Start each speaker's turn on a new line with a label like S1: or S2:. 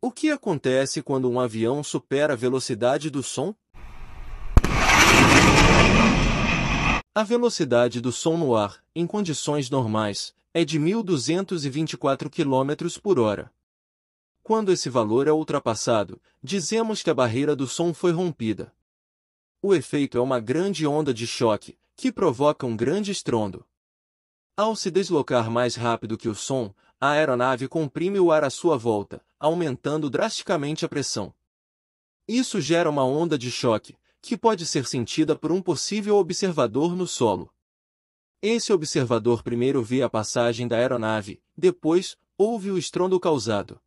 S1: O que acontece quando um avião supera a velocidade do som? A velocidade do som no ar, em condições normais, é de 1.224 km por hora. Quando esse valor é ultrapassado, dizemos que a barreira do som foi rompida. O efeito é uma grande onda de choque, que provoca um grande estrondo. Ao se deslocar mais rápido que o som, a aeronave comprime o ar à sua volta, aumentando drasticamente a pressão. Isso gera uma onda de choque, que pode ser sentida por um possível observador no solo. Esse observador primeiro vê a passagem da aeronave, depois, ouve o estrondo causado.